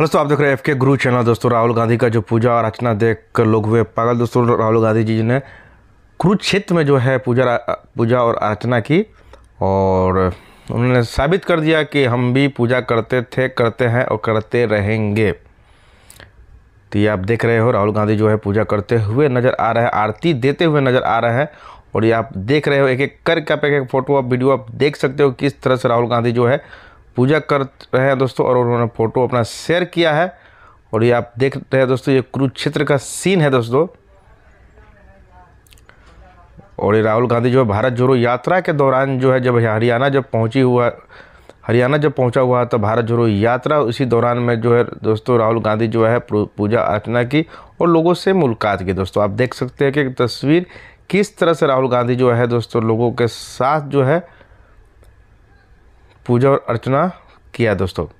hello दोस्तों आप देख रहे हैं एफ के गुरु चैनल दोस्तों राहुल गांधी का जो पूजा अर्चना देख कर लोग हुए पागल दोस्तों राहुल गांधी जी ने कुरुक्षेत्र में जो है पूजा पूजा और अर्चना की और उन्होंने साबित कर दिया कि हम भी पूजा करते थे करते हैं और करते रहेंगे तो ये आप देख रहे हो राहुल गांधी जो है पूजा करते हुए नज़र आ रहे हैं आरती देते हुए नज़र आ रहे हैं और ये आप देख रहे हो एक एक करके आप एक एक फ़ोटो आप वीडियो आप देख सकते हो किस तरह से राहुल गांधी जो है पूजा कर रहे हैं दोस्तों और उन्होंने फ़ोटो अपना शेयर किया है और ये आप देख रहे हैं दोस्तों ये कुरुक्षेत्र का सीन है दोस्तों और ये राहुल गांधी जो है भारत जोड़ो यात्रा के दौरान जो है जब हरियाणा जब पहुंची हुआ हरियाणा जब पहुंचा हुआ तो भारत जोड़ो यात्रा उसी दौरान में जो है दोस्तों राहुल गांधी जो है पूजा अर्चना की और लोगों से मुलाकात की दोस्तों आप देख सकते हैं कि तस्वीर किस तरह से राहुल गांधी जो है दोस्तों लोगों के साथ जो है पूजा और अर्चना किया दोस्तों